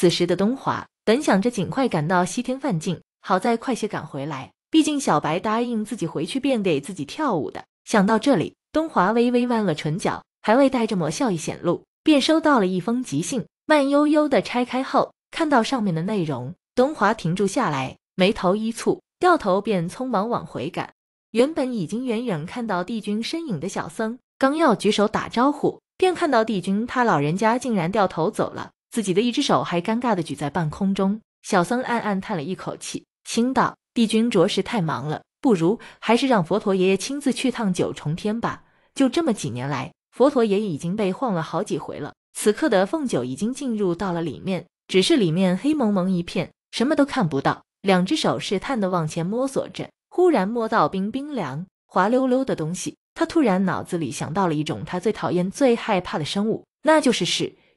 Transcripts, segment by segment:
此时的东华本想着尽快赶到西天梵境，好在快些赶回来。毕竟小白答应自己回去便给自己跳舞的。想到这里，东华微微弯了唇角，还未带着抹笑意显露，便收到了一封急信。慢悠悠的拆开后，看到上面的内容，东华停住下来，眉头一蹙，掉头便匆忙往回赶。原本已经远远看到帝君身影的小僧，刚要举手打招呼，便看到帝君他老人家竟然掉头走了。自己的一只手还尴尬地举在半空中，小僧暗暗叹了一口气，心道：“帝君着实太忙了，不如还是让佛陀爷爷亲自去趟九重天吧。”就这么几年来，佛陀爷爷已经被晃了好几回了。此刻的凤九已经进入到了里面，只是里面黑蒙蒙一片，什么都看不到。两只手试探地往前摸索着，忽然摸到冰冰凉、滑溜溜的东西，他突然脑子里想到了一种他最讨厌、最害怕的生物，那就是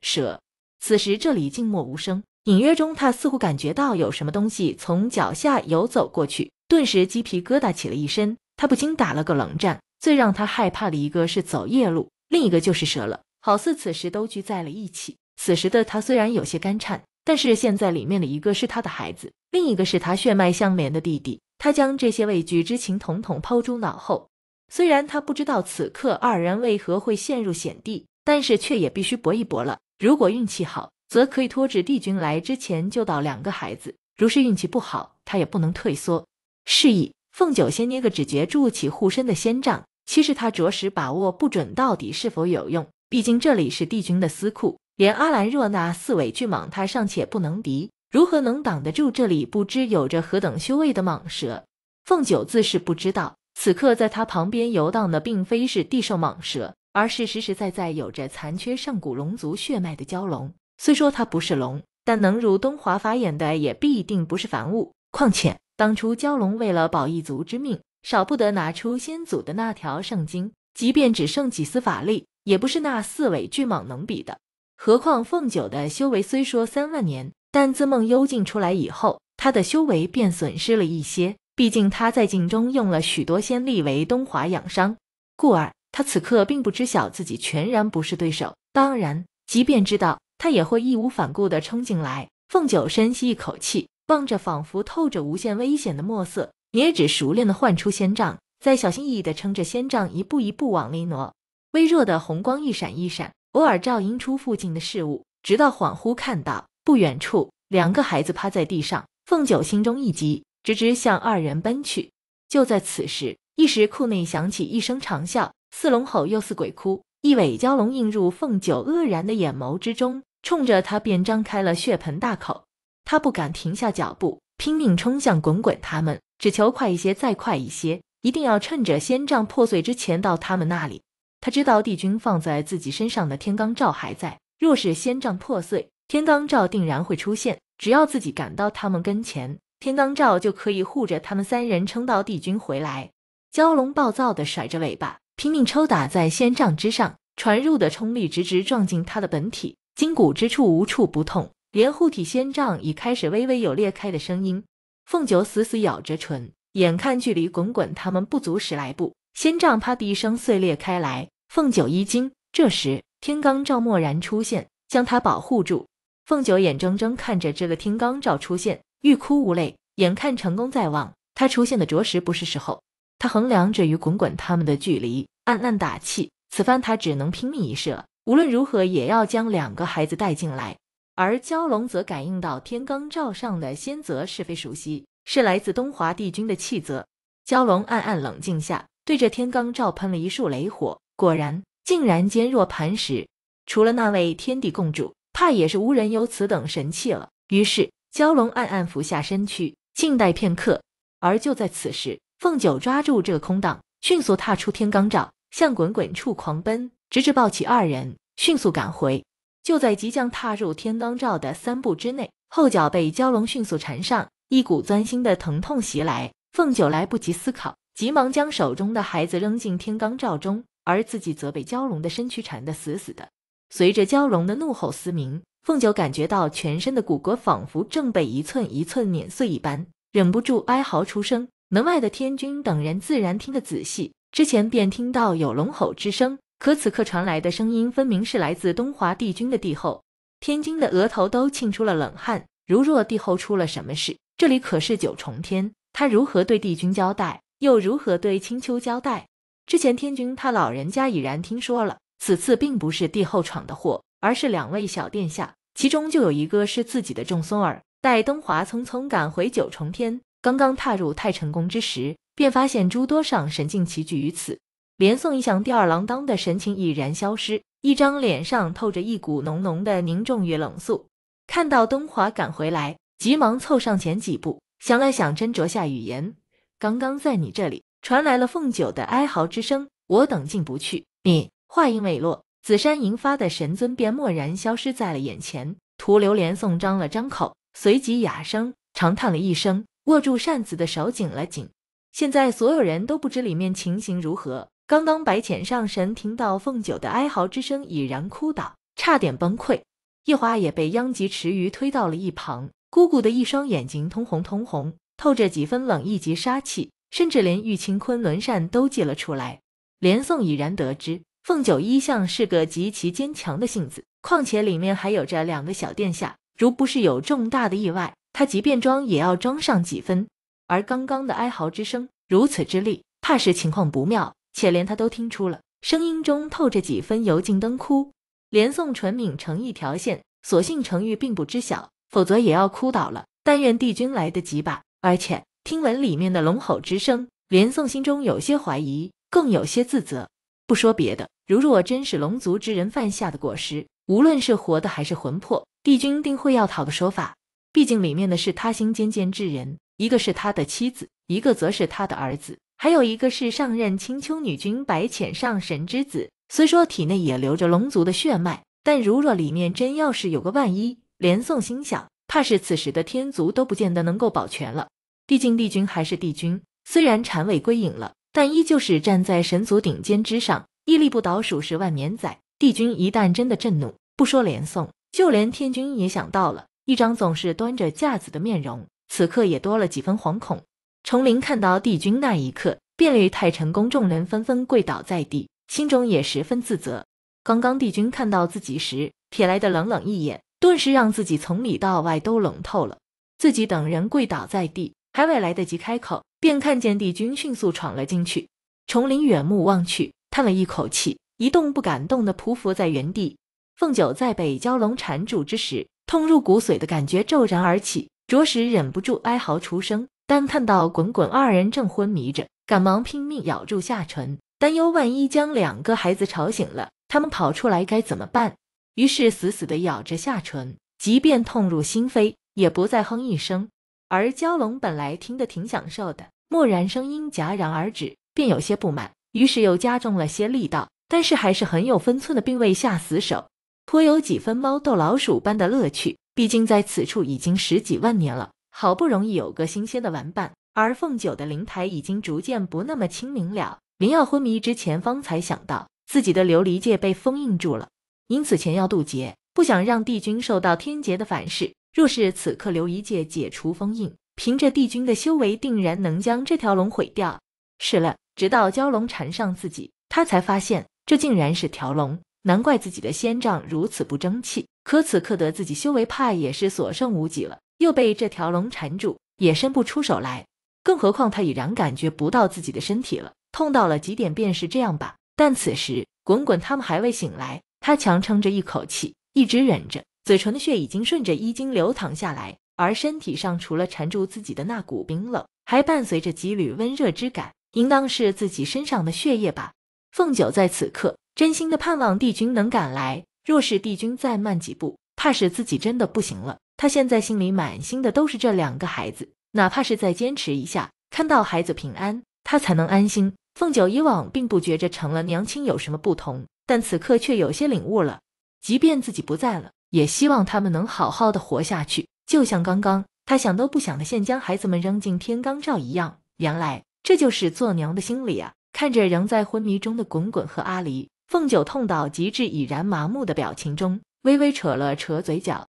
蛇。此时这里静默无声，隐约中他似乎感觉到有什么东西从脚下游走过去，顿时鸡皮疙瘩起了一身，他不禁打了个冷战。最让他害怕的一个是走夜路，另一个就是蛇了。好似此时都聚在了一起。此时的他虽然有些干颤，但是现在里面的一个是他的孩子，另一个是他血脉相连的弟弟。他将这些畏惧之情统统抛诸脑后。虽然他不知道此刻二人为何会陷入险地，但是却也必须搏一搏了。如果运气好，则可以拖至帝君来之前救到两个孩子；如是运气不好，他也不能退缩。示意凤九先捏个指节筑起护身的仙障。其实他着实把握不准到底是否有用，毕竟这里是帝君的私库，连阿兰若那四尾巨蟒他尚且不能敌，如何能挡得住这里不知有着何等修为的蟒蛇？凤九自是不知道，此刻在他旁边游荡的并非是地兽蟒蛇。而是实实在在有着残缺上古龙族血脉的蛟龙，虽说它不是龙，但能入东华法眼的也必定不是凡物。况且当初蛟龙为了保一族之命，少不得拿出先祖的那条圣经，即便只剩几丝法力，也不是那四尾巨蟒能比的。何况凤九的修为虽说三万年，但自梦幽境出来以后，他的修为便损失了一些。毕竟他在境中用了许多仙力为东华养伤，故而。他此刻并不知晓自己全然不是对手，当然，即便知道，他也会义无反顾地冲进来。凤九深吸一口气，望着仿佛透着无限危险的墨色，也只熟练地唤出仙杖，再小心翼翼地撑着仙杖，一步一步往里挪。微弱的红光一闪一闪，偶尔照映出附近的事物，直到恍惚看到不远处两个孩子趴在地上，凤九心中一急，直直向二人奔去。就在此时，一时库内响起一声长啸。似龙吼，又似鬼哭。一尾蛟龙映入凤九愕然的眼眸之中，冲着他便张开了血盆大口。他不敢停下脚步，拼命冲向滚滚他们，只求快一些，再快一些，一定要趁着仙杖破碎之前到他们那里。他知道帝君放在自己身上的天罡罩还在，若是仙杖破碎，天罡罩定然会出现。只要自己赶到他们跟前，天罡罩就可以护着他们三人撑到帝君回来。蛟龙暴躁地甩着尾巴。拼命抽打在仙杖之上，传入的冲力直直撞进他的本体，筋骨之处无处不痛，连护体仙杖已开始微微有裂开的声音。凤九死死咬着唇，眼看距离滚滚他们不足十来步，仙杖啪的一声碎裂开来。凤九一惊，这时天罡罩蓦然出现，将他保护住。凤九眼睁睁看着这个天罡罩出现，欲哭无泪，眼看成功在望，他出现的着实不是时候。他衡量着与滚滚他们的距离。暗暗打气，此番他只能拼命一射，无论如何也要将两个孩子带进来。而蛟龙则感应到天罡罩上的仙泽是非熟悉，是来自东华帝君的气泽。蛟龙暗暗冷静下，对着天罡罩喷了一束雷火，果然竟然坚若磐石。除了那位天地共主，怕也是无人有此等神器了。于是蛟龙暗暗俯下身躯，静待片刻。而就在此时，凤九抓住这个空档。迅速踏出天罡罩，向滚滚处狂奔，直至抱起二人，迅速赶回。就在即将踏入天罡罩的三步之内，后脚被蛟龙迅速缠上，一股钻心的疼痛袭来。凤九来不及思考，急忙将手中的孩子扔进天罡罩中，而自己则被蛟龙的身躯缠得死死的。随着蛟龙的怒吼嘶鸣，凤九感觉到全身的骨骼仿佛正被一寸一寸碾碎一般，忍不住哀嚎出声。门外的天君等人自然听得仔细，之前便听到有龙吼之声，可此刻传来的声音分明是来自东华帝君的帝后。天君的额头都沁出了冷汗，如若帝后出了什么事，这里可是九重天，他如何对帝君交代，又如何对青丘交代？之前天君他老人家已然听说了，此次并不是帝后闯的祸，而是两位小殿下，其中就有一个是自己的重孙儿。待东华匆匆赶回九重天。刚刚踏入太晨宫之时，便发现诸多上神境齐聚于此。连宋一向吊儿郎当的神情已然消失，一张脸上透着一股浓浓的凝重与冷肃。看到东华赶回来，急忙凑上前几步，想了想斟酌下语言。刚刚在你这里传来了凤九的哀嚎之声，我等进不去。你话音未落，紫山银发的神尊便蓦然消失在了眼前，徒留连宋张了张口，随即哑声长叹了一声。握住扇子的手紧了紧。现在所有人都不知里面情形如何。刚刚白浅上神听到凤九的哀嚎之声，已然哭倒，差点崩溃。夜华也被殃及池鱼，推到了一旁。姑姑的一双眼睛通红通红，透着几分冷意及杀气，甚至连玉清昆仑扇都借了出来。连宋已然得知，凤九一向是个极其坚强的性子，况且里面还有着两个小殿下，如不是有重大的意外。他即便装也要装上几分，而刚刚的哀嚎之声如此之力，怕是情况不妙。且连他都听出了声音中透着几分油尽灯枯。连宋唇抿成一条线，所幸程昱并不知晓，否则也要哭倒了。但愿帝君来得及吧。而且听闻里面的龙吼之声，连宋心中有些怀疑，更有些自责。不说别的，如若真是龙族之人犯下的过失，无论是活的还是魂魄，帝君定会要讨个说法。毕竟里面的是他心尖尖之人，一个是他的妻子，一个则是他的儿子，还有一个是上任青丘女君白浅上神之子。虽说体内也流着龙族的血脉，但如若里面真要是有个万一，连宋心想，怕是此时的天族都不见得能够保全了。毕竟帝君还是帝君，虽然禅位归隐了，但依旧是站在神族顶尖之上，屹立不倒数十万年载。帝君一旦真的震怒，不说连宋，就连天君也想到了。一张总是端着架子的面容，此刻也多了几分惶恐。崇林看到帝君那一刻，便与太晨宫众人纷纷跪倒在地，心中也十分自责。刚刚帝君看到自己时，瞥来的冷冷一眼，顿时让自己从里到外都冷透了。自己等人跪倒在地，还未来得及开口，便看见帝君迅速闯了进去。崇林远目望去，叹了一口气，一动不敢动地匍匐在原地。凤九在被蛟龙缠住之时。痛入骨髓的感觉骤然而起，着实忍不住哀嚎出声。但看到滚滚二人正昏迷着，赶忙拼命咬住下唇，担忧万一将两个孩子吵醒了，他们跑出来该怎么办？于是死死地咬着下唇，即便痛入心扉，也不再哼一声。而蛟龙本来听得挺享受的，蓦然声音戛然而止，便有些不满，于是又加重了些力道，但是还是很有分寸的，并未下死手。颇有几分猫逗老鼠般的乐趣，毕竟在此处已经十几万年了，好不容易有个新鲜的玩伴。而凤九的灵台已经逐渐不那么清明了，灵药昏迷之前方才想到自己的琉璃界被封印住了，因此前要渡劫，不想让帝君受到天劫的反噬。若是此刻琉璃界解除封印，凭着帝君的修为，定然能将这条龙毁掉。是了，直到蛟龙缠上自己，他才发现这竟然是条龙。难怪自己的仙杖如此不争气，可此刻得自己修为怕也是所剩无几了，又被这条龙缠住，也伸不出手来。更何况他已然感觉不到自己的身体了，痛到了极点，便是这样吧。但此时滚滚他们还未醒来，他强撑着一口气，一直忍着，嘴唇的血已经顺着衣襟流淌下来，而身体上除了缠住自己的那股冰冷，还伴随着几缕温热之感，应当是自己身上的血液吧。凤九在此刻。真心的盼望帝君能赶来，若是帝君再慢几步，怕是自己真的不行了。他现在心里满心的都是这两个孩子，哪怕是再坚持一下，看到孩子平安，他才能安心。凤九以往并不觉着成了娘亲有什么不同，但此刻却有些领悟了。即便自己不在了，也希望他们能好好的活下去。就像刚刚他想都不想的现将孩子们扔进天罡罩一样，原来这就是做娘的心理啊！看着仍在昏迷中的滚滚和阿离。凤九痛到极致，已然麻木的表情中，微微扯了扯嘴角。